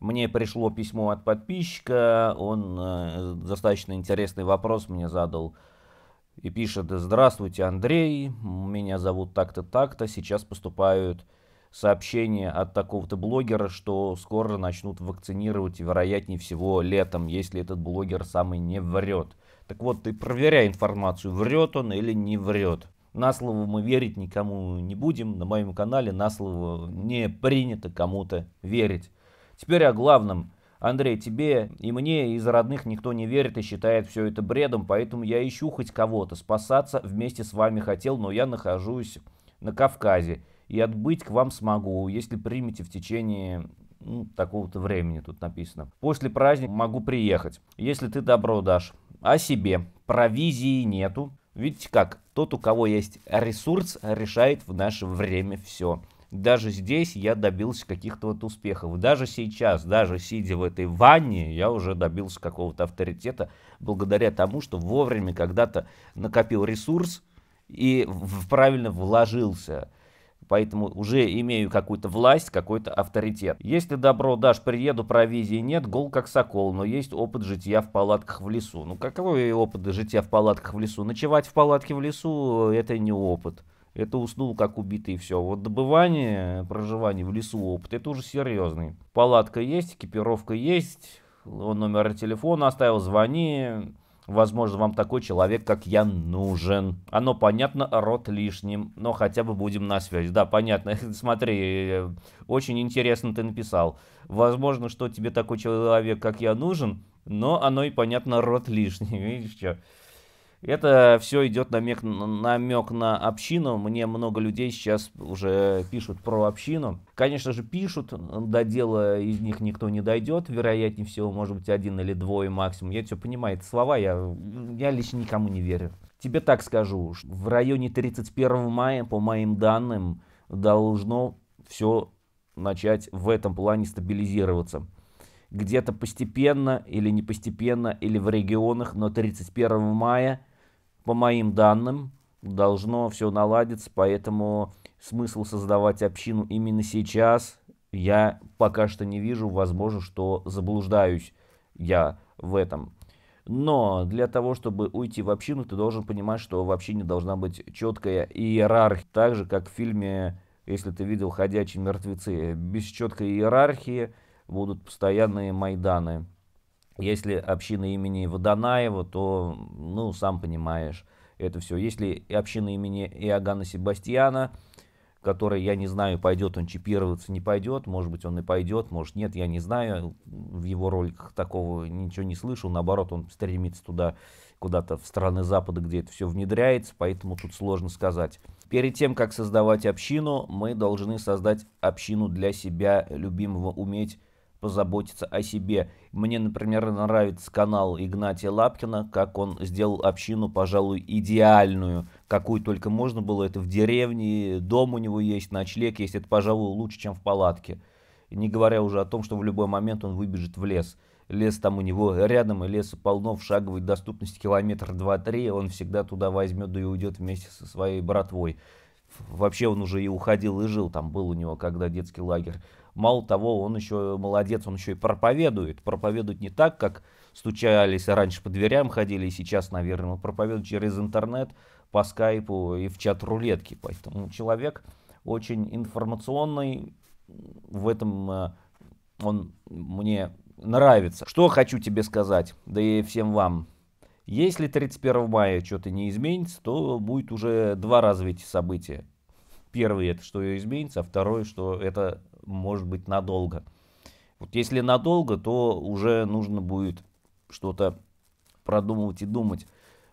Мне пришло письмо от подписчика, он э, достаточно интересный вопрос мне задал и пишет, здравствуйте, Андрей, меня зовут так-то, так-то, сейчас поступают сообщения от такого-то блогера, что скоро начнут вакцинировать, вероятнее всего летом, если этот блогер самый не врет. Так вот, ты проверяй информацию, врет он или не врет. На слово мы верить никому не будем, на моем канале на слово не принято кому-то верить. Теперь о главном. Андрей, тебе и мне из родных никто не верит и считает все это бредом, поэтому я ищу хоть кого-то. Спасаться вместе с вами хотел, но я нахожусь на Кавказе. И отбыть к вам смогу, если примете в течение ну, такого-то времени, тут написано. После праздника могу приехать, если ты добро дашь. О себе. Провизии нету. Видите как, тот, у кого есть ресурс, решает в наше время все даже здесь я добился каких-то вот успехов. Даже сейчас, даже сидя в этой ванне, я уже добился какого-то авторитета благодаря тому, что вовремя когда-то накопил ресурс и правильно вложился поэтому уже имею какую-то власть, какой-то авторитет. Если добро дашь, приеду, провизии нет, гол как сокол, но есть опыт житья в палатках в лесу. Ну какой опыт житья в палатках в лесу? Ночевать в палатке в лесу – это не опыт это уснул как убитый и все. Вот добывание, проживание в лесу, опыт, это уже серьезный. Палатка есть, экипировка есть, он номер телефона оставил, звони. Возможно, вам такой человек, как я, нужен. Оно понятно, рот лишним, но хотя бы будем на связи. Да, понятно. Смотри, очень интересно ты написал. Возможно, что тебе такой человек, как я, нужен, но оно и понятно, рот лишний. Видишь, что? Это все идет намек, намек на общину. Мне много людей сейчас уже пишут про общину. Конечно же, пишут, до дела из них никто не дойдет. Вероятнее всего, может быть, один или двое максимум. Я все понимаю, это слова, я, я лично никому не верю. Тебе так скажу, в районе 31 мая, по моим данным, должно все начать в этом плане стабилизироваться где-то постепенно или не постепенно, или в регионах, но 31 мая по моим данным, должно все наладиться, поэтому смысл создавать общину именно сейчас я пока что не вижу, возможно, что заблуждаюсь я в этом. Но для того, чтобы уйти в общину, ты должен понимать, что в общине должна быть четкая иерархия. Так же, как в фильме, если ты видел «Ходячие мертвецы», без четкой иерархии будут постоянные майданы. Если община имени Водонаева, то, ну, сам понимаешь, это все. Если община имени Иоганна Себастьяна, который, я не знаю, пойдет он чипироваться, не пойдет, может быть, он и пойдет, может, нет, я не знаю, в его роликах такого ничего не слышал, наоборот, он стремится туда, куда-то в страны Запада, где это все внедряется, поэтому тут сложно сказать. Перед тем, как создавать общину, мы должны создать общину для себя, любимого уметь позаботиться о себе. Мне, например, нравится канал Игнатия Лапкина, как он сделал общину, пожалуй, идеальную, какую только можно было. Это в деревне, дом у него есть, ночлег есть. Это, пожалуй, лучше, чем в палатке. Не говоря уже о том, что в любой момент он выбежит в лес. Лес там у него рядом, и леса полно в шаговой доступности километр два-три. Он всегда туда возьмет, да и уйдет вместе со своей братвой. Вообще он уже и уходил, и жил. Там был у него, когда детский лагерь Мало того, он еще молодец, он еще и проповедует. Проповедует не так, как стучались раньше по дверям, ходили, и сейчас, наверное, проповедует через интернет, по скайпу и в чат рулетки. Поэтому человек очень информационный, в этом э, он мне нравится. Что хочу тебе сказать, да и всем вам. Если 31 мая что-то не изменится, то будет уже два раза эти события. Первое это, что ее изменится, а второе, что это может быть, надолго. Вот если надолго, то уже нужно будет что-то продумывать и думать.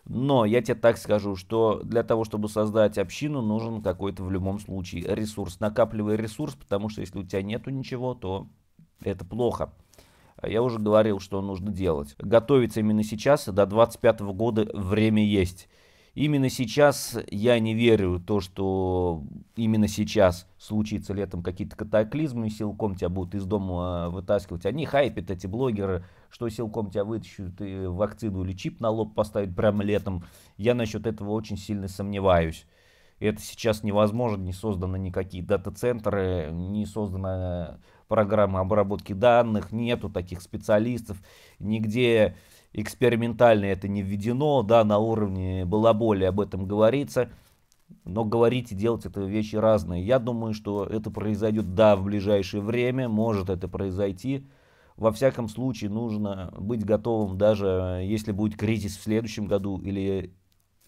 Но я тебе так скажу, что для того, чтобы создать общину, нужен какой-то в любом случае ресурс. Накапливай ресурс, потому что если у тебя нету ничего, то это плохо. А я уже говорил, что нужно делать. Готовиться именно сейчас, до 25 года время есть. Именно сейчас я не верю в то, что именно сейчас случится летом какие-то катаклизмы, и силком тебя будут из дома а, вытаскивать. Они хайпят, эти блогеры, что силком тебя вытащат, и вакцину или чип на лоб поставят прямо летом. Я насчет этого очень сильно сомневаюсь. Это сейчас невозможно, не созданы никакие дата-центры, не создана программа обработки данных, нету таких специалистов, нигде экспериментально это не введено, да, на уровне балаболи об этом говорится, но говорить и делать это вещи разные. Я думаю, что это произойдет, да, в ближайшее время, может это произойти. Во всяком случае, нужно быть готовым, даже если будет кризис в следующем году или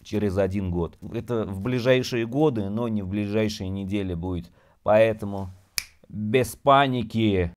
через один год. Это в ближайшие годы, но не в ближайшие недели будет. Поэтому без паники.